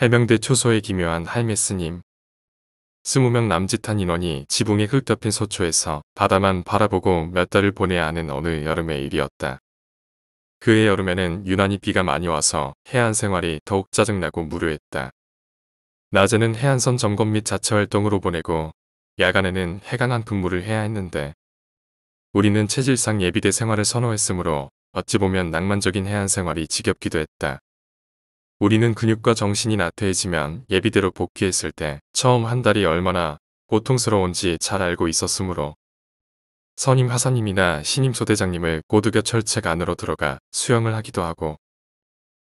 해명대 초소에 기묘한 할매 스님. 스무 명 남짓한 인원이 지붕에 흙 덮인 서초에서 바다만 바라보고 몇 달을 보내야 하는 어느 여름의 일이었다. 그해 여름에는 유난히 비가 많이 와서 해안 생활이 더욱 짜증나고 무료했다. 낮에는 해안선 점검 및 자체 활동으로 보내고 야간에는 해강한 근무를 해야 했는데 우리는 체질상 예비대 생활을 선호했으므로 어찌 보면 낭만적인 해안 생활이 지겹기도 했다. 우리는 근육과 정신이 나태해지면 예비대로 복귀했을 때 처음 한 달이 얼마나 고통스러운지 잘 알고 있었으므로 선임 하사님이나 신임 소대장님을 고두겨 철책 안으로 들어가 수영을 하기도 하고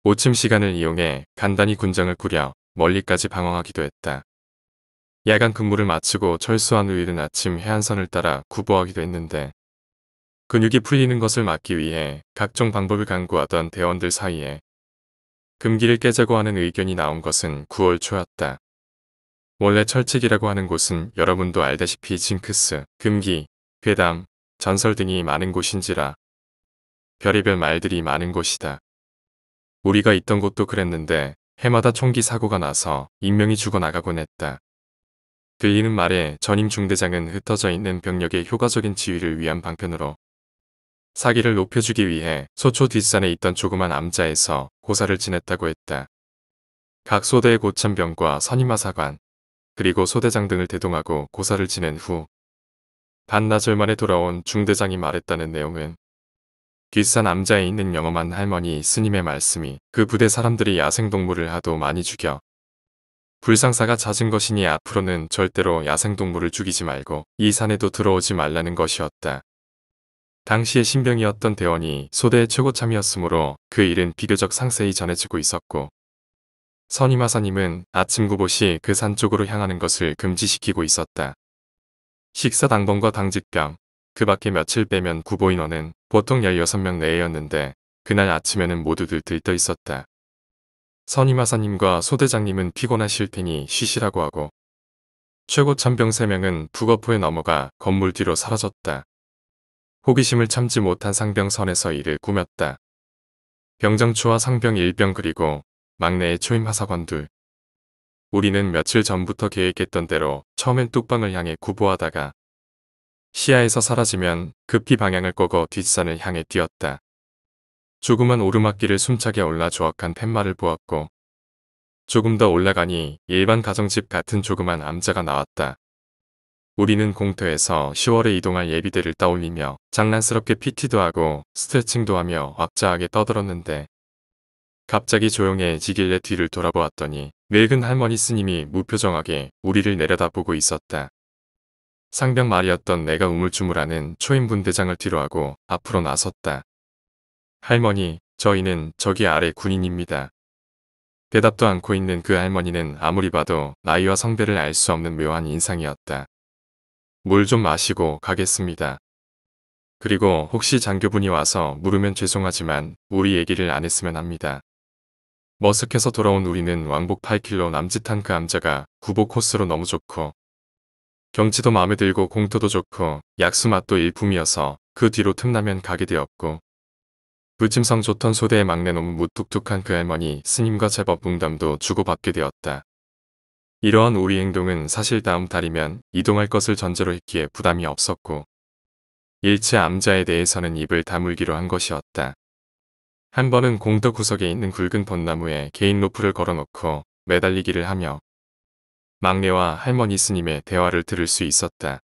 오침 시간을 이용해 간단히 군장을 꾸려 멀리까지 방황하기도 했다. 야간 근무를 마치고 철수한 후일은 아침 해안선을 따라 구보하기도 했는데 근육이 풀리는 것을 막기 위해 각종 방법을 강구하던 대원들 사이에 금기를 깨자고 하는 의견이 나온 것은 9월 초였다. 원래 철칙이라고 하는 곳은 여러분도 알다시피 징크스, 금기, 괴담, 전설 등이 많은 곳인지라 별의별 말들이 많은 곳이다. 우리가 있던 곳도 그랬는데 해마다 총기 사고가 나서 인명이 죽어나가곤 했다. 들리는 말에 전임 중대장은 흩어져 있는 병력의 효과적인 지휘를 위한 방편으로 사기를 높여주기 위해 소초 뒷산에 있던 조그만 암자에서 고사를 지냈다고 했다. 각 소대의 고참병과 선임하 사관, 그리고 소대장 등을 대동하고 고사를 지낸 후 반나절 만에 돌아온 중대장이 말했다는 내용은 뒷산 암자에 있는 영험한 할머니 스님의 말씀이 그 부대 사람들이 야생동물을 하도 많이 죽여 불상사가 잦은 것이니 앞으로는 절대로 야생동물을 죽이지 말고 이 산에도 들어오지 말라는 것이었다. 당시의 신병이었던 대원이 소대의 최고참이었으므로 그 일은 비교적 상세히 전해지고 있었고 선임하사님은 아침 구보시 그 산 쪽으로 향하는 것을 금지시키고 있었다. 식사 당번과 당직병, 그 밖에 며칠 빼면 구보 인원은 보통 16명 내였는데 외 그날 아침에는 모두들 들떠 있었다. 선임하사님과 소대장님은 피곤하실 테니 쉬시라고 하고 최고 참병 3명은 북어포에 넘어가 건물 뒤로 사라졌다. 호기심을 참지 못한 상병선에서 일을 꾸몄다. 병정추와 상병 1병 그리고 막내의 초임하사관 둘. 우리는 며칠 전부터 계획했던 대로 처음엔 뚝방을 향해 구보하다가 시야에서 사라지면 급히 방향을 꺾어 뒷산을 향해 뛰었다. 조그만 오르막길을 숨차게 올라 조악한 팻말을 보았고 조금 더 올라가니 일반 가정집 같은 조그만 암자가 나왔다. 우리는 공터에서 10월에 이동할 예비대를 떠올리며 장난스럽게 PT도 하고 스트레칭도 하며 악자하게 떠들었는데 갑자기 조용해지길래 뒤를 돌아보았더니 늙은 할머니 스님이 무표정하게 우리를 내려다보고 있었다. 상병 말이었던 내가 우물쭈물하는 초인분 대장을 뒤로하고 앞으로 나섰다. 할머니, 저희는 저기 아래 군인입니다. 대답도 않고 있는 그 할머니는 아무리 봐도 나이와 성별을 알 수 없는 묘한 인상이었다. 물좀 마시고 가겠습니다. 그리고 혹시 장교분이 와서 물으면 죄송하지만 우리 얘기를 안 했으면 합니다. 머쓱해서 돌아온 우리는 왕복 8킬로 남짓한 그 암자가 구보 코스로 너무 좋고 경치도 마음에 들고 공터도 좋고 약수 맛도 일품이어서 그 뒤로 틈나면 가게 되었고 부침성 좋던 소대의 막내놈 무뚝뚝한 그 할머니 스님과 제법 농담도 주고받게 되었다. 이러한 우리 행동은 사실 다음 달이면 이동할 것을 전제로 했기에 부담이 없었고 일체 암자에 대해서는 입을 다물기로 한 것이었다. 한 번은 공덕 구석에 있는 굵은 벚나무에 개인 로프를 걸어놓고 매달리기를 하며 막내와 할머니 스님의 대화를 들을 수 있었다.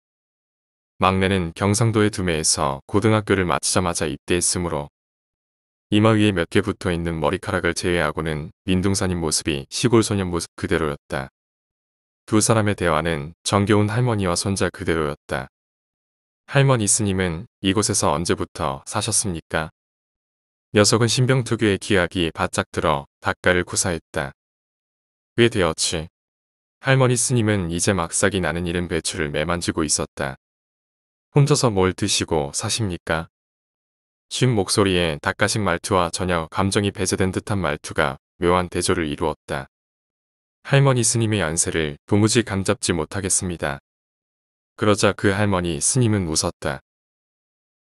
막내는 경상도의 두메에서 고등학교를 마치자마자 입대했으므로 이마 위에 몇 개 붙어있는 머리카락을 제외하고는 민둥산인 모습이 시골 소년 모습 그대로였다. 두 사람의 대화는 정겨운 할머니와 손자 그대로였다. 할머니 스님은 이곳에서 언제부터 사셨습니까? 녀석은 신병특유의 기약이 바짝 들어 닭가를 구사했다. 꽤 되었지. 할머니 스님은 이제 막싹이 나는 이른 배추를 매만지고 있었다. 혼자서 뭘 드시고 사십니까? 쉰 목소리에 닭가신 말투와 전혀 감정이 배제된 듯한 말투가 묘한 대조를 이루었다. 할머니 스님의 연세를 도무지 감잡지 못하겠습니다. 그러자 그 할머니 스님은 웃었다.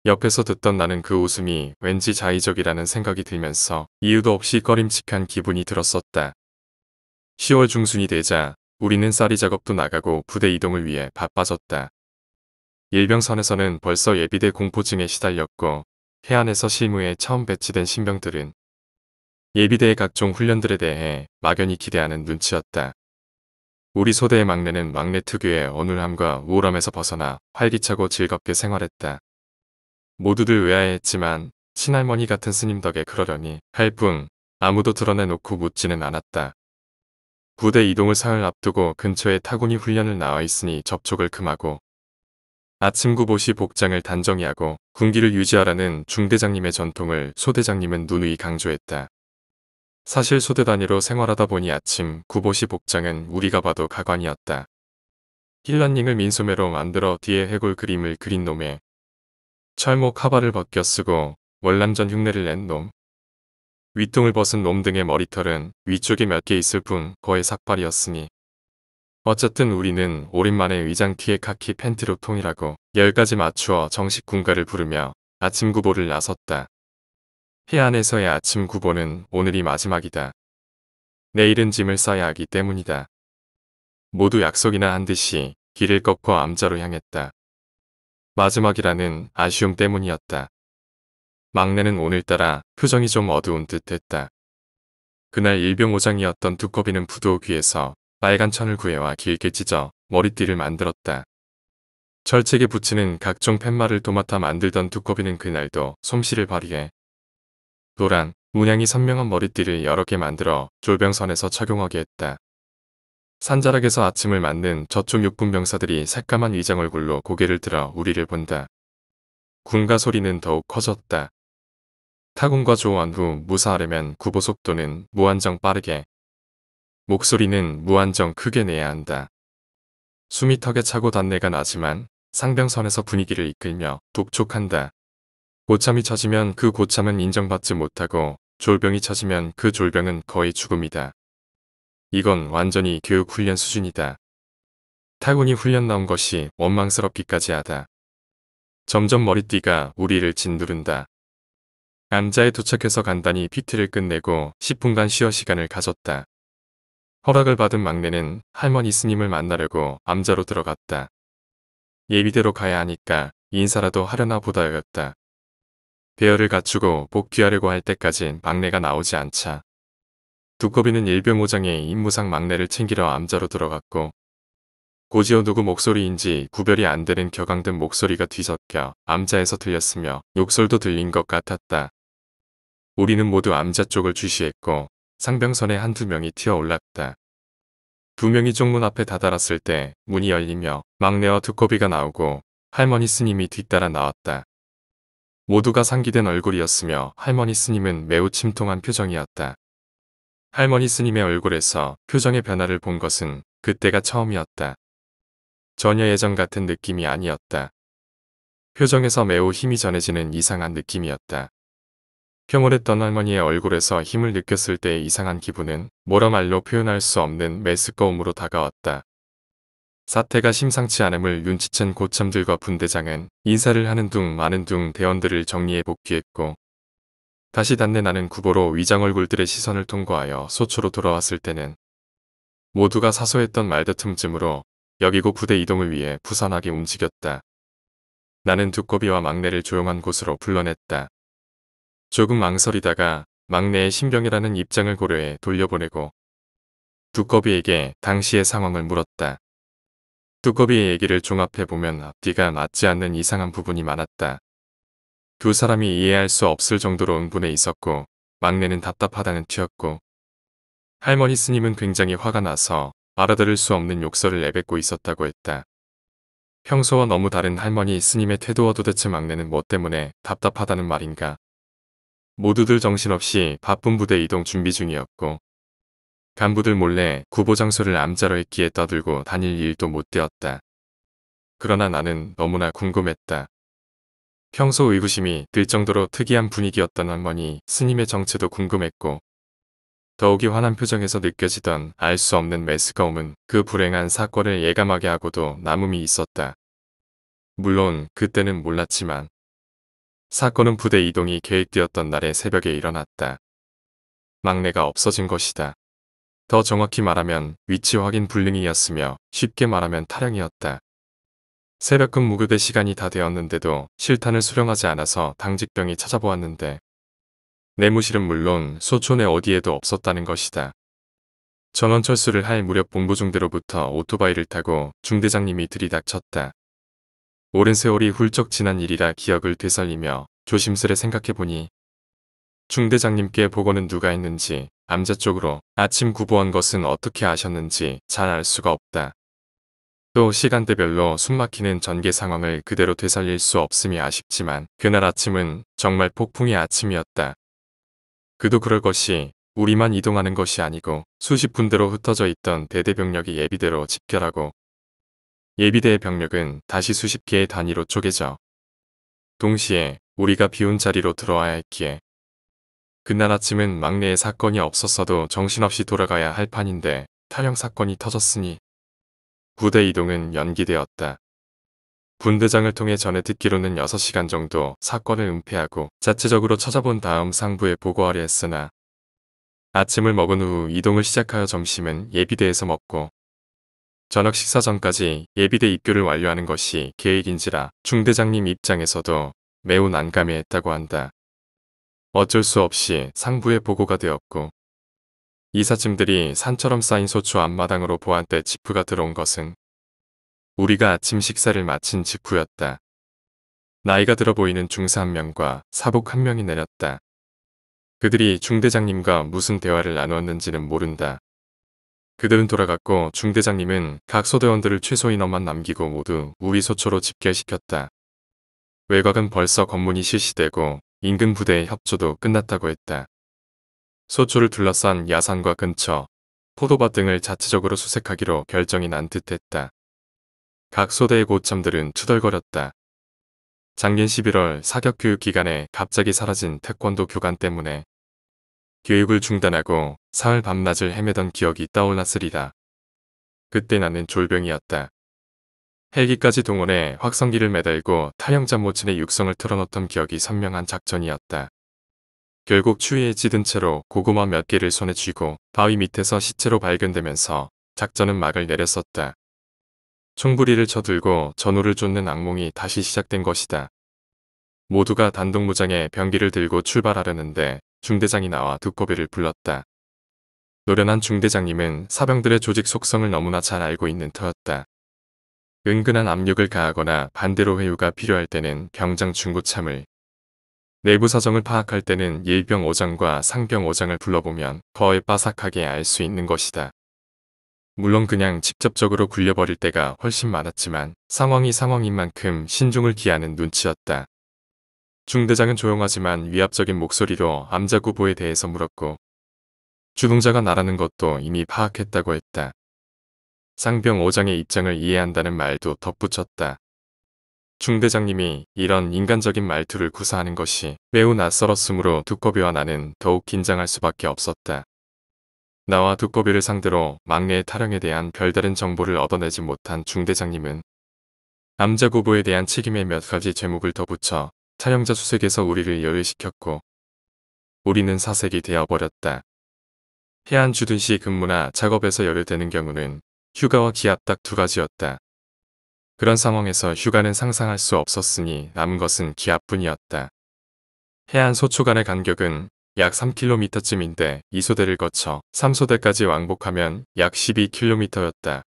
옆에서 듣던 나는 그 웃음이 왠지 자의적이라는 생각이 들면서 이유도 없이 꺼림칙한 기분이 들었었다. 10월 중순이 되자 우리는 쌀이 작업도 나가고 부대 이동을 위해 바빠졌다. 일병선에서는 벌써 예비대 공포증에 시달렸고 해안에서 실무에 처음 배치된 신병들은 예비대의 각종 훈련들에 대해 막연히 기대하는 눈치였다. 우리 소대의 막내는 막내 특유의 어눌함과 우울함에서 벗어나 활기차고 즐겁게 생활했다. 모두들 외아했지만 친할머니 같은 스님 덕에 그러려니 할 뿐 아무도 드러내놓고 묻지는 않았다. 부대 이동을 사흘 앞두고 근처에 타군이 훈련을 나와 있으니 접촉을 금하고 아침 구보시 복장을 단정히 하고 군기를 유지하라는 중대장님의 전통을 소대장님은 누누이 강조했다. 사실 소대 단위로 생활하다 보니 아침 구보시 복장은 우리가 봐도 가관이었다. 힐란닝을 민소매로 만들어 뒤에 해골 그림을 그린 놈에 철목 카바를 벗겨 쓰고 월남전 흉내를 낸 놈, 윗동을 벗은 놈 등의 머리털은 위쪽에 몇 개 있을 뿐 거의 삭발이었으니 어쨌든 우리는 오랜만에 의장 티에 카키 팬티로 통일하고 열가지 맞추어 정식 군가를 부르며 아침 구보를 나섰다. 해안에서의 아침 구보는 오늘이 마지막이다. 내일은 짐을 싸야 하기 때문이다. 모두 약속이나 한 듯이 길을 꺾어 암자로 향했다. 마지막이라는 아쉬움 때문이었다. 막내는 오늘따라 표정이 좀 어두운 듯 했다. 그날 일병오장이었던 두꺼비는 부도 귀에서 빨간 천을 구해와 길게 찢어 머리띠를 만들었다. 철책에 붙이는 각종 팻말을 도맡아 만들던 두꺼비는 그날도 솜씨를 발휘해 노란, 문양이 선명한 머리띠를 여러 개 만들어 졸병선에서 착용하게 했다. 산자락에서 아침을 맞는 저쪽 육군 병사들이 새까만 위장 얼굴로 고개를 들어 우리를 본다. 군가 소리는 더욱 커졌다. 타군과 조언 후 무사하려면 구보 속도는 무한정 빠르게, 목소리는 무한정 크게 내야 한다. 숨이 턱에 차고 단내가 나지만 상병선에서 분위기를 이끌며 독촉한다. 고참이 찾으면 그 고참은 인정받지 못하고 졸병이 찾으면 그 졸병은 거의 죽음이다. 이건 완전히 교육훈련 수준이다. 타군이 훈련 나온 것이 원망스럽기까지 하다. 점점 머리띠가 우리를 짓누른다. 암자에 도착해서 간단히 피트를 끝내고 10분간 쉬어 시간을 가졌다. 허락을 받은 막내는 할머니 스님을 만나려고 암자로 들어갔다. 예비대로 가야 하니까 인사라도 하려나 보다였다. 배열을 갖추고 복귀하려고 할 때까진 막내가 나오지 않자 두꺼비는 일병호장의 임무상 막내를 챙기러 암자로 들어갔고 고지어 누구 목소리인지 구별이 안 되는 격앙된 목소리가 뒤섞여 암자에서 들렸으며 욕설도 들린 것 같았다. 우리는 모두 암자 쪽을 주시했고 상병선에 한두 명이 튀어 올랐다. 두 명이 쪽문 앞에 다다랐을 때 문이 열리며 막내와 두꺼비가 나오고 할머니 스님이 뒤따라 나왔다. 모두가 상기된 얼굴이었으며 할머니 스님은 매우 침통한 표정이었다. 할머니 스님의 얼굴에서 표정의 변화를 본 것은 그때가 처음이었다. 전혀 예전 같은 느낌이 아니었다. 표정에서 매우 힘이 전해지는 이상한 느낌이었다. 평온했던 할머니의 얼굴에서 힘을 느꼈을 때의 이상한 기분은 뭐라 말로 표현할 수 없는 메스꺼움으로 다가왔다. 사태가 심상치 않음을 눈치챈 고참들과 분대장은 인사를 하는 둥 마는 둥 대원들을 정리해 복귀했고 다시 단내나는 구보로 위장 얼굴들의 시선을 통과하여 소초로 돌아왔을 때는 모두가 사소했던 말다툼쯤으로 여기고 부대 이동을 위해 부산하게 움직였다. 나는 두꺼비와 막내를 조용한 곳으로 불러냈다. 조금 망설이다가 막내의 신병이라는 입장을 고려해 돌려보내고 두꺼비에게 당시의 상황을 물었다. 두꺼비의 얘기를 종합해보면 앞뒤가 맞지 않는 이상한 부분이 많았다. 두 사람이 이해할 수 없을 정도로 응분해 있었고 막내는 답답하다는 튀었고 할머니 스님은 굉장히 화가 나서 알아들을 수 없는 욕설을 내뱉고 있었다고 했다. 평소와 너무 다른 할머니 스님의 태도와 도대체 막내는 뭐 때문에 답답하다는 말인가. 모두들 정신없이 바쁜 부대 이동 준비 중이었고 간부들 몰래 구보장소를 암자로 했기에 떠들고 다닐 일도 못 되었다. 그러나 나는 너무나 궁금했다. 평소 의구심이 들 정도로 특이한 분위기였던 할머니 스님의 정체도 궁금했고 더욱이 화난 표정에서 느껴지던 알 수 없는 매스꺼움은 그 불행한 사건을 예감하게 하고도 남음이 있었다. 물론 그때는 몰랐지만 사건은 부대 이동이 계획되었던 날의 새벽에 일어났다. 막내가 없어진 것이다. 더 정확히 말하면 위치 확인 불능이었으며 쉽게 말하면 타령이었다. 새벽 금무교대 시간이 다 되었는데도 실탄을 수령하지 않아서 당직병이 찾아보았는데 내무실은 물론 소촌의 어디에도 없었다는 것이다. 전원 철수를 할 무렵 본부중대로부터 오토바이를 타고 중대장님이 들이닥쳤다. 오랜 세월이 훌쩍 지난 일이라 기억을 되살리며 조심스레 생각해보니 중대장님께 보고는 누가 했는지 암자 쪽으로 아침 구보한 것은 어떻게 아셨는지 잘 알 수가 없다. 또 시간대별로 숨막히는 전개 상황을 그대로 되살릴 수 없음이 아쉽지만 그날 아침은 정말 폭풍의 아침이었다. 그도 그럴 것이 우리만 이동하는 것이 아니고 수십 군데로 흩어져 있던 대대병력이 예비대로 집결하고 예비대의 병력은 다시 수십 개의 단위로 쪼개져 동시에 우리가 비운 자리로 들어와야 했기에 그날 아침은 막내의 사건이 없었어도 정신없이 돌아가야 할 판인데 탈영 사건이 터졌으니 부대 이동은 연기되었다. 분대장을 통해 전에 듣기로는 6시간 정도 사건을 은폐하고 자체적으로 찾아본 다음 상부에 보고하려 했으나 아침을 먹은 후 이동을 시작하여 점심은 예비대에서 먹고 저녁 식사 전까지 예비대 입교를 완료하는 것이 계획인지라 중대장님 입장에서도 매우 난감해했다고 한다. 어쩔 수 없이 상부에 보고가 되었고 이삿짐들이 산처럼 쌓인 소초 앞마당으로 보한때 직후가 들어온 것은 우리가 아침 식사를 마친 직후였다. 나이가 들어 보이는 중사 한 명과 사복 한 명이 내렸다. 그들이 중대장님과 무슨 대화를 나누었는지는 모른다. 그들은 돌아갔고 중대장님은 각 소대원들을 최소 인원만 남기고 모두 우위소초로 집결시켰다. 외곽은 벌써 건문이 실시되고 인근 부대의 협조도 끝났다고 했다. 소초를 둘러싼 야산과 근처, 포도밭 등을 자체적으로 수색하기로 결정이 난 듯했다. 각 소대의 고참들은 투덜거렸다. 작년 11월 사격 교육 기간에 갑자기 사라진 태권도 교관 때문에 교육을 중단하고 사흘 밤낮을 헤매던 기억이 떠올랐으리다. 그때 나는 졸병이었다. 헬기까지 동원해 확성기를 매달고 타령자 모친의 육성을 틀어놓던 기억이 선명한 작전이었다. 결국 추위에 찌든 채로 고구마 몇 개를 손에 쥐고 바위 밑에서 시체로 발견되면서 작전은 막을 내렸었다. 총부리를 쳐들고 전우를 쫓는 악몽이 다시 시작된 것이다. 모두가 단독무장에 병기를 들고 출발하려는데 중대장이 나와 두꺼비를 불렀다. 노련한 중대장님은 사병들의 조직 속성을 너무나 잘 알고 있는 터였다. 은근한 압력을 가하거나 반대로 회유가 필요할 때는 병장 중고참을 내부 사정을 파악할 때는 예병 어장과 상병 어장을 불러보면 거의 빠삭하게 알 수 있는 것이다. 물론 그냥 직접적으로 굴려버릴 때가 훨씬 많았지만 상황이 상황인 만큼 신중을 기하는 눈치였다. 중대장은 조용하지만 위압적인 목소리로 암자구보에 대해서 물었고 주동자가 나라는 것도 이미 파악했다고 했다. 상병 5장의 입장을 이해한다는 말도 덧붙였다. 중대장님이 이런 인간적인 말투를 구사하는 것이 매우 낯설었으므로 두꺼비와 나는 더욱 긴장할 수밖에 없었다. 나와 두꺼비를 상대로 막내의 타령에 대한 별다른 정보를 얻어내지 못한 중대장님은 암자 고부에 대한 책임의 몇 가지 제목을 덧붙여 타령자 수색에서 우리를 열일시켰고 우리는 사색이 되어버렸다. 해안 주둔시 근무나 작업에서 열을 되는 경우는 휴가와 기합 딱두 가지였다. 그런 상황에서 휴가는 상상할 수 없었으니 남은 것은 기합뿐이었다. 해안 소초 간의 간격은 약 3km쯤인데 2소대를 거쳐 3소대까지 왕복하면 약 12km였다.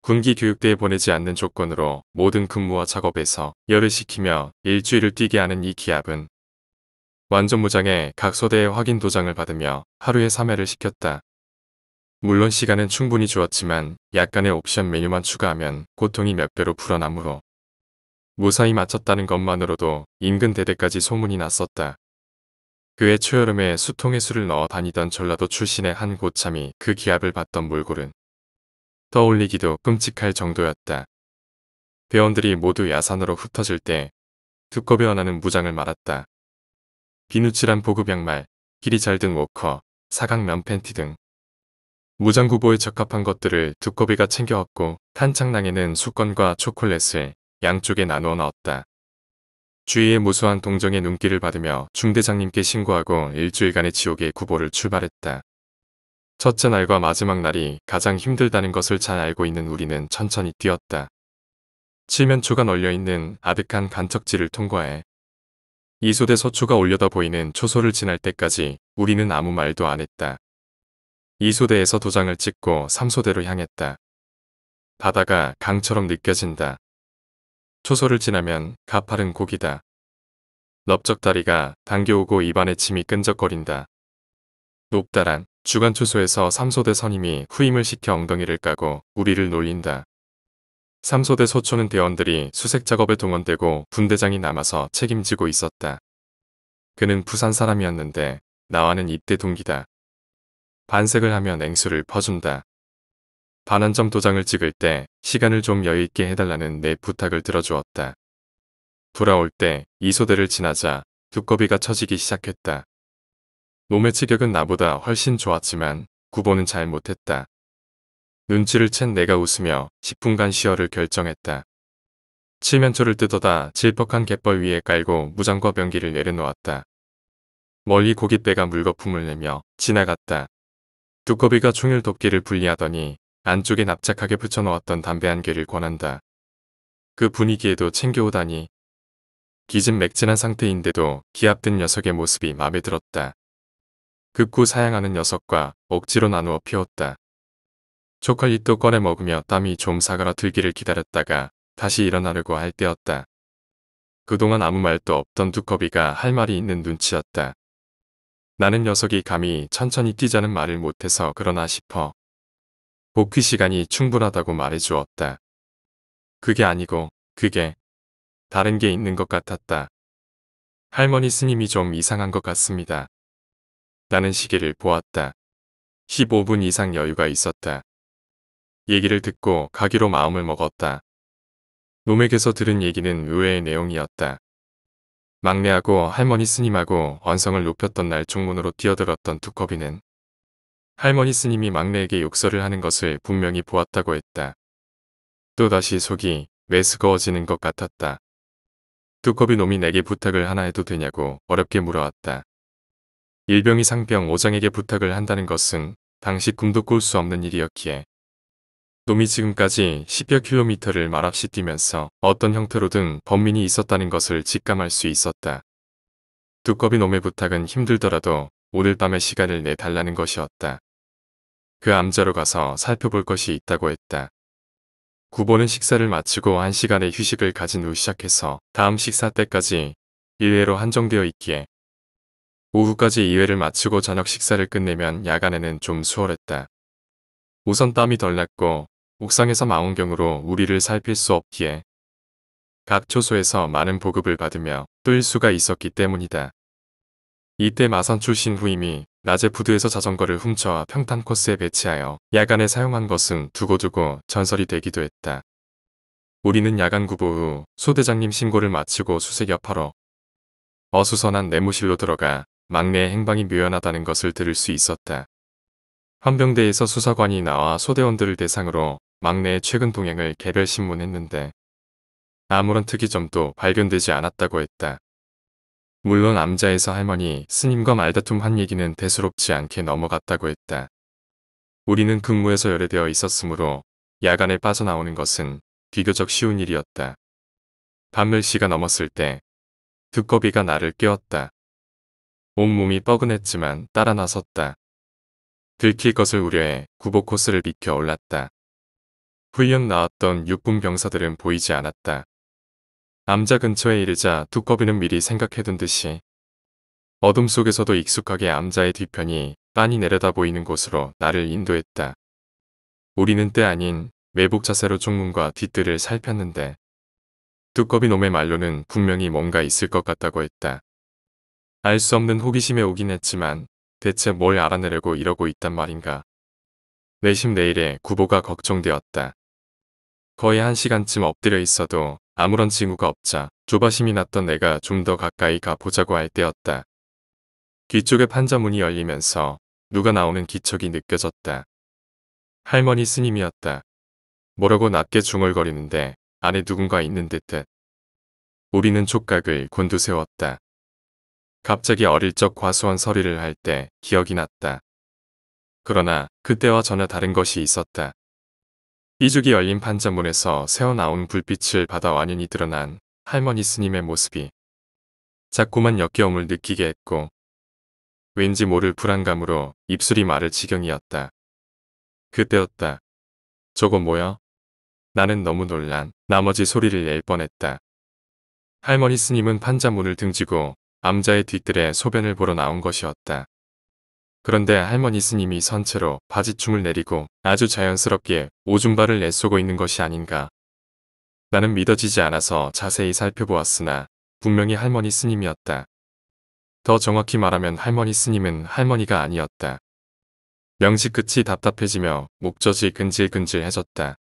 군기 교육대에 보내지 않는 조건으로 모든 근무와 작업에서 열을 식히며 일주일을 뛰게 하는 이 기합은 완전 무장의각 소대의 확인 도장을 받으며 하루에 3회를 시켰다. 물론 시간은 충분히 주었지만 약간의 옵션 메뉴만 추가하면 고통이 몇 배로 불어나므로 무사히 마쳤다는 것만으로도 인근 대대까지 소문이 났었다. 그해 초여름에 수통의 술을 넣어 다니던 전라도 출신의 한 고참이 그 기압을 받던 몰골은 떠올리기도 끔찍할 정도였다. 배원들이 모두 야산으로 흩어질 때 두꺼비 원하는 무장을 말았다. 비누칠한 보급 양말, 길이 잘든 워커, 사각 면 팬티 등 무장구보에 적합한 것들을 두꺼비가 챙겨왔고 탄창낭에는 수건과 초콜릿을 양쪽에 나누어 넣었다. 주위의 무수한 동정의 눈길을 받으며 중대장님께 신고하고 일주일간의 지옥의 구보를 출발했다. 첫째 날과 마지막 날이 가장 힘들다는 것을 잘 알고 있는 우리는 천천히 뛰었다. 칠면초가 널려있는 아득한 간척지를 통과해 이소대 서초가 올려다 보이는 초소를 지날 때까지 우리는 아무 말도 안 했다. 2소대에서 도장을 찍고 3소대로 향했다. 바다가 강처럼 느껴진다. 초소를 지나면 가파른 곡이다. 넓적다리가 당겨오고 입안에 침이 끈적거린다. 높다란 주간 초소에서 3소대 선임이 후임을 시켜 엉덩이를 까고 우리를 놀린다. 3소대 소초는 대원들이 수색 작업에 동원되고 분대장이 남아서 책임지고 있었다. 그는 부산 사람이었는데 나와는 이때 동기다. 반색을 하며 냉수를 퍼준다. 반환점 도장을 찍을 때 시간을 좀 여유있게 해달라는 내 부탁을 들어주었다. 돌아올 때 이소대를 지나자 두꺼비가 처지기 시작했다. 몸의 치격은 나보다 훨씬 좋았지만 구보는 잘 못했다. 눈치를 챈 내가 웃으며 10분간 시어를 결정했다. 칠면초를 뜯어다 질퍽한 갯벌 위에 깔고 무장과 병기를 내려놓았다. 멀리 고깃배가 물거품을 내며 지나갔다. 두꺼비가 총일 도끼를 분리하더니 안쪽에 납작하게 붙여놓았던 담배 한 개를 권한다. 그 분위기에도 챙겨오다니. 기진맥진한 상태인데도 기압된 녀석의 모습이 마음에 들었다. 극구 사양하는 녀석과 억지로 나누어 피웠다. 초콜릿도 꺼내 먹으며 땀이 좀 사그라들기를 기다렸다가 다시 일어나려고 할 때였다. 그동안 아무 말도 없던 두꺼비가 할 말이 있는 눈치였다. 나는 녀석이 감히 천천히 뛰자는 말을 못해서 그러나 싶어. 복귀 시간이 충분하다고 말해주었다. 그게 아니고 그게 다른 게 있는 것 같았다. 할머니 스님이 좀 이상한 것 같습니다. 나는 시계를 보았다. 15분 이상 여유가 있었다. 얘기를 듣고 가기로 마음을 먹었다. 놈에게서 들은 얘기는 의외의 내용이었다. 막내하고 할머니 스님하고 언성을 높였던 날 중문으로 뛰어들었던 두꺼비는 할머니 스님이 막내에게 욕설을 하는 것을 분명히 보았다고 했다. 또다시 속이 왜스거워지는 것 같았다. 두꺼비 놈이 내게 부탁을 하나 해도 되냐고 어렵게 물어왔다. 일병이 상병 오장에게 부탁을 한다는 것은 당시 꿈도 꿀 수 없는 일이었기에 놈이 지금까지 10여 킬로미터를 말없이 뛰면서 어떤 형태로든 범인이 있었다는 것을 직감할 수 있었다. 두꺼비 놈의 부탁은 힘들더라도 오늘 밤에 시간을 내달라는 것이었다. 그 암자로 가서 살펴볼 것이 있다고 했다. 구보는 식사를 마치고 한시간의 휴식을 가진 후 시작해서 다음 식사 때까지 1회로 한정되어 있기에 오후까지 2회를 마치고 저녁 식사를 끝내면 야간에는 좀 수월했다. 우선 땀이 덜 났고 옥상에서 망원경으로 우리를 살필 수 없기에 각 초소에서 많은 보급을 받으며 뜰 수가 있었기 때문이다. 이때 마산출 신후임이 낮에 부두에서 자전거를 훔쳐 평탄 코스에 배치하여 야간에 사용한 것은 두고두고 전설이 되기도 했다. 우리는 야간 구보 후 소대장님 신고를 마치고 수색 여파로 어수선한 내무실로 들어가 막내의 행방이 묘연하다는 것을 들을 수 있었다. 헌병대에서 수사관이 나와 소대원들을 대상으로 막내의 최근 동행을 개별 신문했는데 아무런 특이점도 발견되지 않았다고 했다. 물론 암자에서 할머니 스님과 말다툼 한 얘기는 대수롭지 않게 넘어갔다고 했다. 우리는 근무에서 열애되어 있었으므로 야간에 빠져나오는 것은 비교적 쉬운 일이었다. 밤1시가 넘었을 때 두꺼비가 나를 깨웠다. 온몸이 뻐근했지만 따라 나섰다. 들킬 것을 우려해 구보 코스를 비켜 올랐다. 후이연 나왔던 육군 병사들은 보이지 않았다. 암자 근처에 이르자 두꺼비는 미리 생각해둔 듯이 어둠 속에서도 익숙하게 암자의 뒤편이 빤히 내려다 보이는 곳으로 나를 인도했다. 우리는 때 아닌 매복 자세로 총문과 뒷뜰을 살폈는데 두꺼비 놈의 말로는 분명히 뭔가 있을 것 같다고 했다. 알 수 없는 호기심에 오긴 했지만 대체 뭘 알아내려고 이러고 있단 말인가. 내심 내일의 구보가 걱정되었다. 거의 한 시간쯤 엎드려 있어도 아무런 징후가 없자 조바심이 났던 내가 좀 더 가까이 가보자고 할 때였다. 귀쪽의 판자문이 열리면서 누가 나오는 기척이 느껴졌다. 할머니 스님이었다. 뭐라고 낮게 중얼거리는데 안에 누군가 있는 듯해. 우리는 촉각을 곤두세웠다. 갑자기 어릴 적 과수원 서리를 할 때 기억이 났다. 그러나 그때와 전혀 다른 것이 있었다. 이죽이 열린 판자문에서 새어나온 불빛을 받아 완연히 드러난 할머니 스님의 모습이 자꾸만 역겨움을 느끼게 했고 왠지 모를 불안감으로 입술이 마를 지경이었다. 그때였다. 저거 뭐야? 나는 너무 놀란 나머지 소리를 낼 뻔했다. 할머니 스님은 판자문을 등지고 암자의 뒤뜰에 소변을 보러 나온 것이었다. 그런데 할머니 스님이 선체로 바지춤을 내리고 아주 자연스럽게 오줌발을 내쏘고 있는 것이 아닌가. 나는 믿어지지 않아서 자세히 살펴보았으나 분명히 할머니 스님이었다. 더 정확히 말하면 할머니 스님은 할머니가 아니었다. 명시 끝이 답답해지며 목젖이 근질근질해졌다.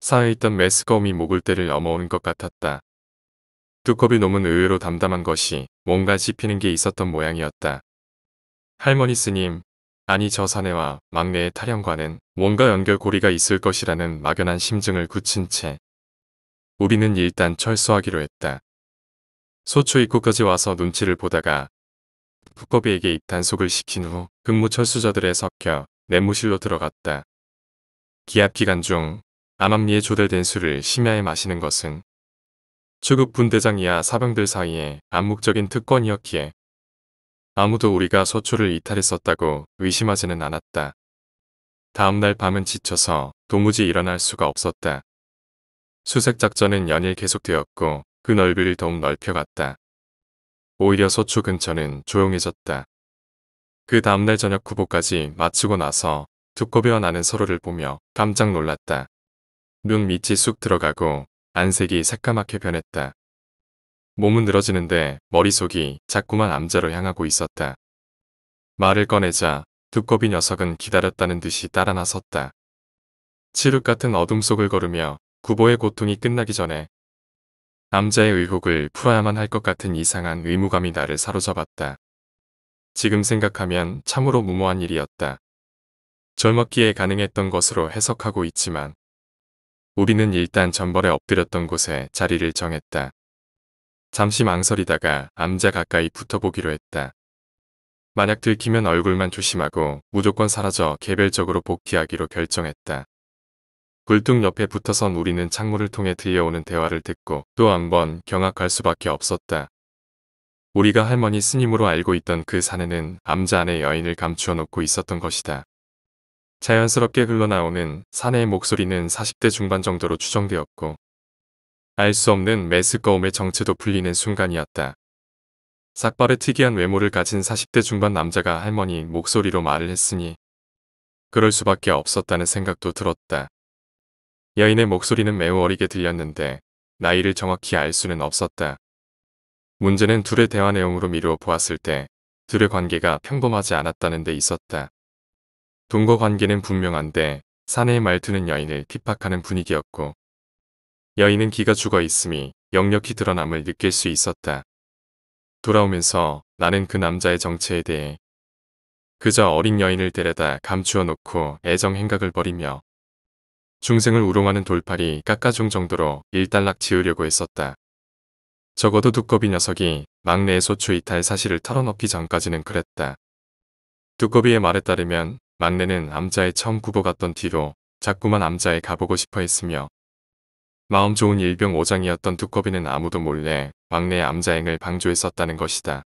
쌓여 있던 메스꺼움이 목을 때를 넘어온 것 같았다. 두꺼비 놈은 의외로 담담한 것이 뭔가 씹히는 게 있었던 모양이었다. 할머니 스님, 아니 저 사내와 막내의 타령과는 뭔가 연결고리가 있을 것이라는 막연한 심증을 굳힌 채 우리는 일단 철수하기로 했다. 소초 입구까지 와서 눈치를 보다가 북거비에게 입단속을 시킨 후 근무 철수자들에 섞여 내무실로 들어갔다. 기합 기간 중 암암리에 조달된 술을 심야에 마시는 것은 초급 분대장 이야 사병들 사이에 암묵적인 특권이었기에 아무도 우리가 서초를 이탈했었다고 의심하지는 않았다. 다음날 밤은 지쳐서 도무지 일어날 수가 없었다. 수색작전은 연일 계속되었고 그 넓이를 더욱 넓혀갔다. 오히려 서초 근처는 조용해졌다. 그 다음날 저녁 후보까지 마치고 나서 두꺼비와 나는 서로를 보며 깜짝 놀랐다. 눈 밑이 쑥 들어가고 안색이 새까맣게 변했다. 몸은 늘어지는데 머릿속이 자꾸만 암자로 향하고 있었다. 말을 꺼내자 두꺼비 녀석은 기다렸다는 듯이 따라 나섰다. 칠흑 같은 어둠 속을 걸으며 구보의 고통이 끝나기 전에 암자의 의혹을 풀어야만 할 것 같은 이상한 의무감이 나를 사로잡았다. 지금 생각하면 참으로 무모한 일이었다. 젊었기에 가능했던 것으로 해석하고 있지만 우리는 일단 전벌에 엎드렸던 곳에 자리를 정했다. 잠시 망설이다가 암자 가까이 붙어보기로 했다. 만약 들키면 얼굴만 조심하고 무조건 사라져 개별적으로 복귀하기로 결정했다. 굴뚝 옆에 붙어선 우리는 창문을 통해 들려오는 대화를 듣고 또 한 번 경악할 수밖에 없었다. 우리가 할머니 스님으로 알고 있던 그 사내는 암자 안에 여인을 감추어 놓고 있었던 것이다. 자연스럽게 흘러나오는 사내의 목소리는 40대 중반 정도로 추정되었고 알수 없는 메스꺼움의 정체도 풀리는 순간이었다. 삭발의 특이한 외모를 가진 40대 중반 남자가 할머니 목소리로 말을 했으니 그럴 수밖에 없었다는 생각도 들었다. 여인의 목소리는 매우 어리게 들렸는데 나이를 정확히 알 수는 없었다. 문제는 둘의 대화 내용으로 미루어 보았을 때 둘의 관계가 평범하지 않았다는 데 있었다. 동거 관계는 분명한데 사내의 말투는 여인을 핍박하는 분위기였고 여인은 기가 죽어 있음이 역력히 드러남을 느낄 수 있었다. 돌아오면서 나는 그 남자의 정체에 대해 그저 어린 여인을 데려다 감추어 놓고 애정 행각을 벌이며 중생을 우롱하는 돌팔이 깎아중 정도로 일단락 지으려고 했었다. 적어도 두꺼비 녀석이 막내의 소추 이탈 사실을 털어놓기 전까지는 그랬다. 두꺼비의 말에 따르면 막내는 암자의 처음 굽어갔던 뒤로 자꾸만 암자에 가보고 싶어 했으며 마음 좋은 일병 오장이었던 두꺼비는 아무도 몰래 막내의 암자행을 방조했었다는 것이다.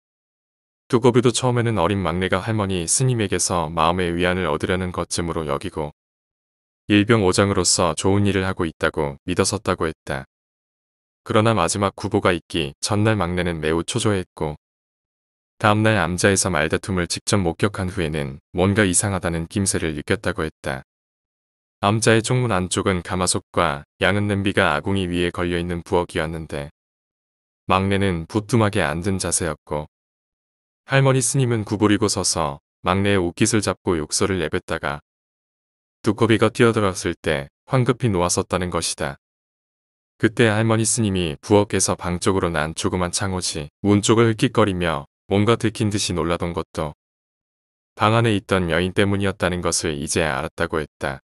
두꺼비도 처음에는 어린 막내가 할머니 스님에게서 마음의 위안을 얻으려는 것쯤으로 여기고 일병 오장으로서 좋은 일을 하고 있다고 믿었었다고 했다. 그러나 마지막 구보가 있기 전날 막내는 매우 초조했고 다음날 암자에서 말다툼을 직접 목격한 후에는 뭔가 이상하다는 낌새를 느꼈다고 했다. 암자의 쪽문 안쪽은 가마솥과 양은 냄비가 아궁이 위에 걸려있는 부엌이었는데 막내는 부뚜막에 앉은 자세였고 할머니 스님은 구부리고 서서 막내의 옷깃을 잡고 욕설을 내뱉다가 두꺼비가 뛰어들었을 때 황급히 놓았었다는 것이다. 그때 할머니 스님이 부엌에서 방 쪽으로 난 조그만 창호지 문 쪽을 흘깃거리며 뭔가 들킨 듯이 놀라던 것도 방 안에 있던 여인 때문이었다는 것을 이제 알았다고 했다.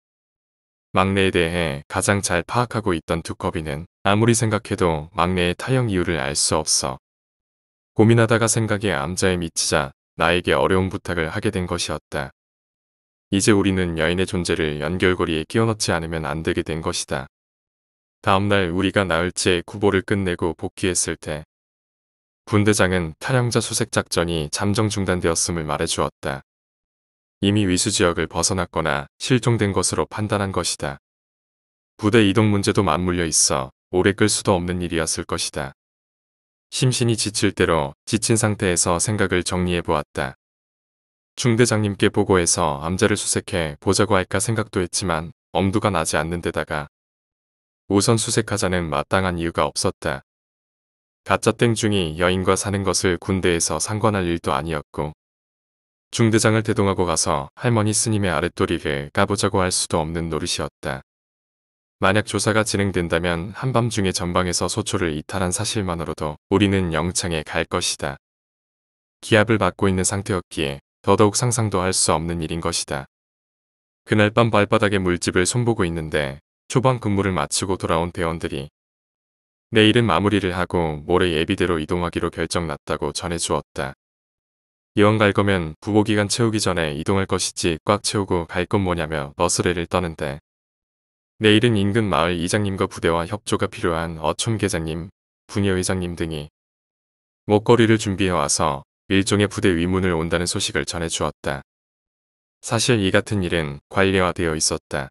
막내에 대해 가장 잘 파악하고 있던 두꺼비는 아무리 생각해도 막내의 타형 이유를 알 수 없어. 고민하다가 생각에 암자에 미치자 나에게 어려운 부탁을 하게 된 것이었다. 이제 우리는 여인의 존재를 연결고리에 끼워넣지 않으면 안 되게 된 것이다. 다음날 우리가 나흘째 구보를 끝내고 복귀했을 때군대장은 탈영자 수색작전이 잠정 중단되었음을 말해주었다. 이미 위수 지역을 벗어났거나 실종된 것으로 판단한 것이다. 부대 이동 문제도 맞물려 있어 오래 끌 수도 없는 일이었을 것이다. 심신이 지칠 대로 지친 상태에서 생각을 정리해 보았다. 중대장님께 보고해서 암자를 수색해 보자고 할까 생각도 했지만 엄두가 나지 않는 데다가 우선 수색하자는 마땅한 이유가 없었다. 가짜 땡중이 여인과 사는 것을 군대에서 상관할 일도 아니었고 중대장을 대동하고 가서 할머니 스님의 아랫도리를 까보자고 할 수도 없는 노릇이었다. 만약 조사가 진행된다면 한밤중에 전방에서 소초를 이탈한 사실만으로도 우리는 영창에 갈 것이다. 기압을 받고 있는 상태였기에 더더욱 상상도 할 수 없는 일인 것이다. 그날 밤 발바닥에 물집을 손보고 있는데 초반 근무를 마치고 돌아온 대원들이 내일은 마무리를 하고 모레 예비대로 이동하기로 결정났다고 전해주었다. 이왕 갈 거면 부보기간 채우기 전에 이동할 것이지 꽉 채우고 갈 건 뭐냐며 너스레를 떠는데 내일은 인근 마을 이장님과 부대와 협조가 필요한 어촌 계장님, 분여회장님 등이 먹거리를 준비해와서 일종의 부대 위문을 온다는 소식을 전해주었다. 사실 이 같은 일은 관례화되어 있었다.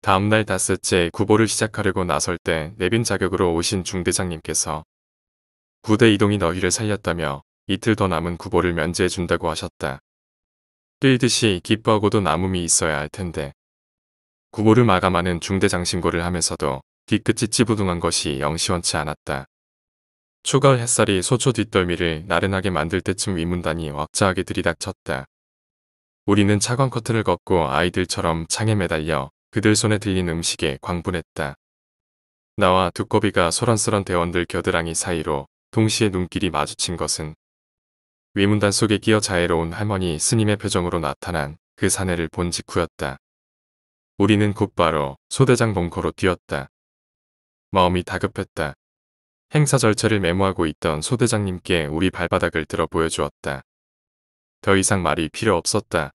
다음날 다섯째 구보를 시작하려고 나설 때 내빈 자격으로 오신 중대장님께서 부대 이동이 너희를 살렸다며 이틀 더 남은 구보를 면제해준다고 하셨다. 뛰듯이 기뻐하고도 남음이 있어야 할 텐데. 구보를 마감하는 중대장신고를 하면서도 뒤끝이 찌부둥한 것이 영시원치 않았다. 초가을 햇살이 소초 뒷덜미를 나른하게 만들 때쯤 위문단이 왁자하게 들이닥쳤다. 우리는 차광 커튼을 걷고 아이들처럼 창에 매달려 그들 손에 들린 음식에 광분했다. 나와 두꺼비가 소란스런 대원들 겨드랑이 사이로 동시에 눈길이 마주친 것은 위문단 속에 끼어 자애로운 할머니 스님의 표정으로 나타난 그 사내를 본 직후였다. 우리는 곧바로 소대장 벙커로 뛰었다. 마음이 다급했다. 행사 절차를 메모하고 있던 소대장님께 우리 발바닥을 들어 보여주었다. 더 이상 말이 필요 없었다.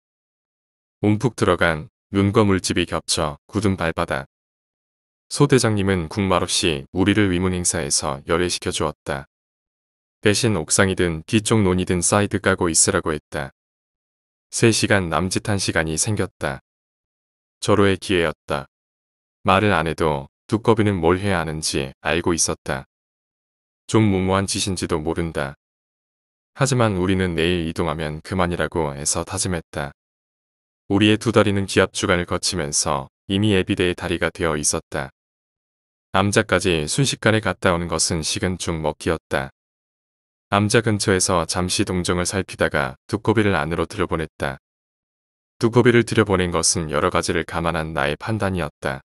움푹 들어간 눈과 물집이 겹쳐 굳은 발바닥. 소대장님은 국말 없이 우리를 위문 행사에서 열애시켜 주었다. 대신 옥상이든 뒤쪽 논이든 사이드 까고 있으라고 했다. 3시간 남짓한 시간이 생겼다. 절호의 기회였다. 말을 안 해도 두꺼비는 뭘 해야 하는지 알고 있었다. 좀 무모한 짓인지도 모른다. 하지만 우리는 내일 이동하면 그만이라고 해서 다짐했다. 우리의 두 다리는 기압 주간을 거치면서 이미 에비대의 다리가 되어 있었다. 암자까지 순식간에 갔다 오는 것은 식은 죽 먹기였다. 암자 근처에서 잠시 동정을 살피다가 두꺼비를 안으로 들여보냈다. 두꺼비를 들여보낸 것은 여러 가지를 감안한 나의 판단이었다.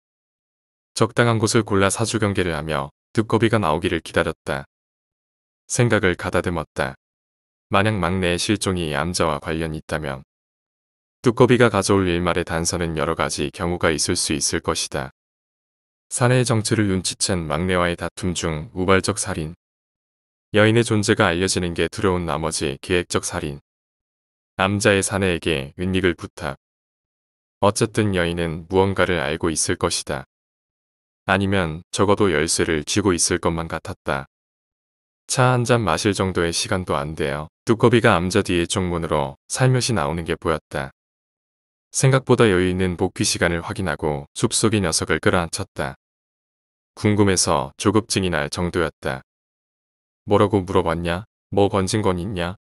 적당한 곳을 골라 사주 경계를 하며 두꺼비가 나오기를 기다렸다. 생각을 가다듬었다. 만약 막내의 실종이 암자와 관련이 있다면 두꺼비가 가져올 일말의 단서는 여러 가지 경우가 있을 수 있을 것이다. 사내의 정체를 눈치챈 막내와의 다툼 중 우발적 살인, 여인의 존재가 알려지는 게 두려운 나머지 계획적 살인. 남자의 사내에게 윈닉을 부탁. 어쨌든 여인은 무언가를 알고 있을 것이다. 아니면 적어도 열쇠를 쥐고 있을 것만 같았다. 차 한 잔 마실 정도의 시간도 안 되어 두꺼비가 암자 뒤에 쪽문으로 살며시 나오는 게 보였다. 생각보다 여유 있는 복귀 시간을 확인하고 숲속의 녀석을 끌어안쳤다. 궁금해서 조급증이 날 정도였다. 뭐라고 물어봤냐? 뭐 건진 건 있냐?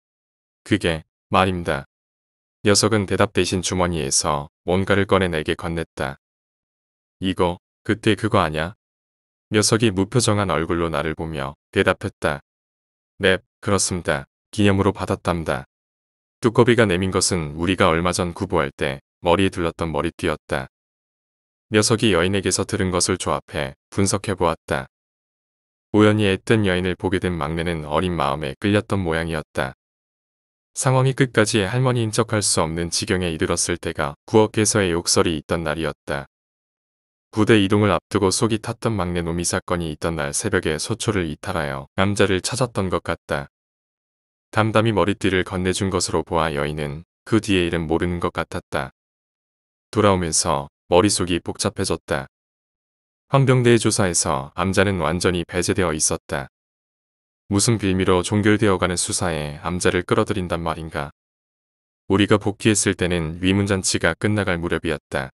그게 말입니다. 녀석은 대답 대신 주머니에서 뭔가를 꺼내 내게 건넸다. 이거 그때 그거 아냐? 녀석이 무표정한 얼굴로 나를 보며 대답했다. 넵, 그렇습니다. 기념으로 받았답다. 두꺼비가 내민 것은 우리가 얼마 전 구보할 때 머리에 둘렀던 머리띠였다. 녀석이 여인에게서 들은 것을 조합해 분석해 보았다. 우연히 앳된 여인을 보게 된 막내는 어린 마음에 끌렸던 모양이었다. 상황이 끝까지 할머니인 척할 수 없는 지경에 이르렀을 때가 부엌에서의 욕설이 있던 날이었다. 부대 이동을 앞두고 속이 탔던 막내 노미 사건이 있던 날 새벽에 소초를 이탈하여 남자를 찾았던 것 같다. 담담히 머리띠를 건네준 것으로 보아 여인은 그 뒤의 일은 모르는 것 같았다. 돌아오면서 머릿속이 복잡해졌다. 헌병대의 조사에서 암자는 완전히 배제되어 있었다. 무슨 빌미로 종결되어가는 수사에 암자를 끌어들인단 말인가. 우리가 복귀했을 때는 위문잔치가 끝나갈 무렵이었다.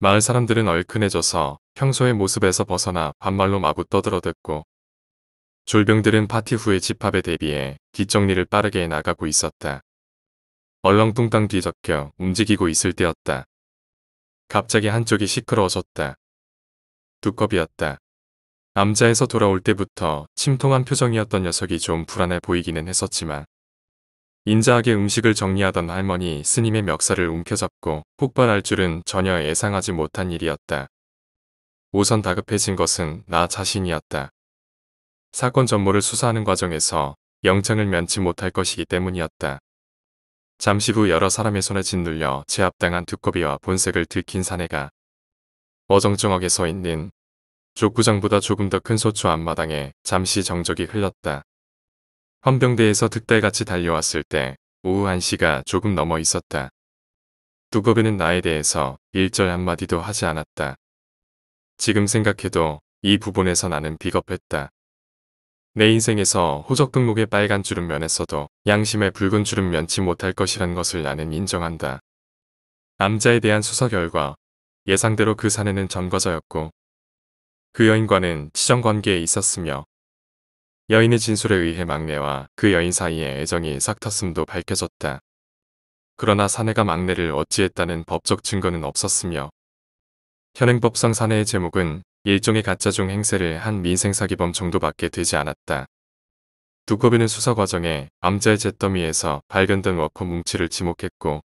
마을 사람들은 얼큰해져서 평소의 모습에서 벗어나 반말로 마구 떠들어댔고 졸병들은 파티 후의 집합에 대비해 뒷정리를 빠르게 나가고 있었다. 얼렁뚱땅 뒤적겨 움직이고 있을 때였다. 갑자기 한쪽이 시끄러워졌다. 두꺼비였다 암자에서 돌아올 때부터 침통한 표정이었던 녀석이 좀 불안해 보이기는 했었지만 인자하게 음식을 정리하던 할머니 스님의 멱살을 움켜잡고 폭발할 줄은 전혀 예상하지 못한 일이었다. 우선 다급해진 것은 나 자신이었다. 사건 전모를 수사하는 과정에서 영장을 면치 못할 것이기 때문이었다. 잠시 후 여러 사람의 손에 짓눌려 제압당한 두꺼비와 본색을 들킨 사내가 어정쩡하게 서 있는 족구장보다 조금 더 큰 소초 앞마당에 잠시 정적이 흘렀다. 헌병대에서 득달같이 달려왔을 때 오후 1시가 조금 넘어 있었다. 두거비는 나에 대해서 일절 한마디도 하지 않았다. 지금 생각해도 이 부분에서 나는 비겁했다. 내 인생에서 호적등록의 빨간 주름면에서도 양심의 붉은 주름 면치 못할 것이란 것을 나는 인정한다. 암자에 대한 수사 결과 예상대로 그 사내는 점거자였고 그 여인과는 치정관계에 있었으며 여인의 진술에 의해 막내와 그 여인 사이에 애정이 싹텄음도 밝혀졌다. 그러나 사내가 막내를 어찌했다는 법적 증거는 없었으며 현행법상 사내의 제목은 일종의 가짜중 행세를 한 민생사기범 정도밖에 되지 않았다. 두꺼비는 수사 과정에 암자의 잿더미에서 발견된 워커 뭉치를 지목했고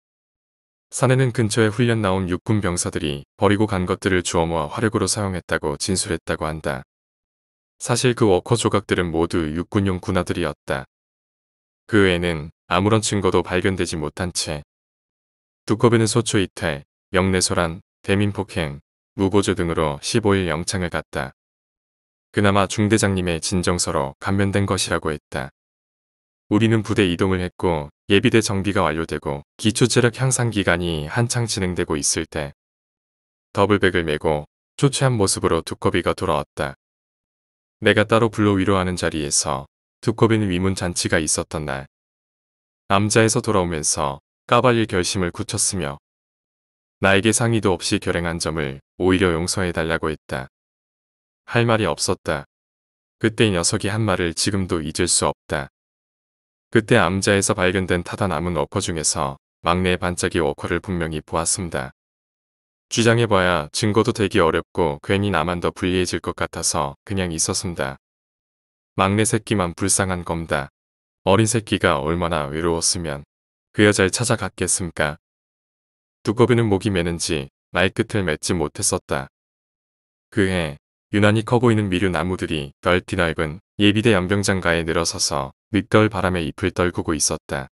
사내는 근처에 훈련 나온 육군 병사들이 버리고 간 것들을 주워 모아 화력으로 사용했다고 진술했다고 한다. 사실 그 워커 조각들은 모두 육군용 군화들이었다. 그 외에는 아무런 증거도 발견되지 못한 채 두꺼비는 소초 이탈, 영내소란, 대민폭행, 무고조 등으로 15일 영창을 갔다. 그나마 중대장님의 진정서로 감면된 것이라고 했다. 우리는 부대 이동을 했고 예비대 정비가 완료되고 기초체력 향상 기간이 한창 진행되고 있을 때 더블백을 메고 초췌한 모습으로 두꺼비가 돌아왔다. 내가 따로 불러 위로하는 자리에서 두꺼비는 위문 잔치가 있었던 날 남자에서 돌아오면서 까발릴 결심을 굳혔으며 나에게 상의도 없이 결행한 점을 오히려 용서해달라고 했다. 할 말이 없었다. 그때 녀석이 한 말을 지금도 잊을 수 없다. 그때 암자에서 발견된 타다 남은 워커 중에서 막내의 반짝이 워커를 분명히 보았습니다. 주장해봐야 증거도 되기 어렵고 괜히 나만 더 불리해질 것 같아서 그냥 있었습니다. 막내 새끼만 불쌍한 겁니다. 어린 새끼가 얼마나 외로웠으면 그 여자를 찾아갔겠습니까? 두꺼비는 목이 매는지 말끝을 맺지 못했었다. 그해 유난히 커 보이는 미류 나무들이 널티넓은 예비대 연병장가에 늘어서서 늦가을 바람에 잎을 떨구고 있었다.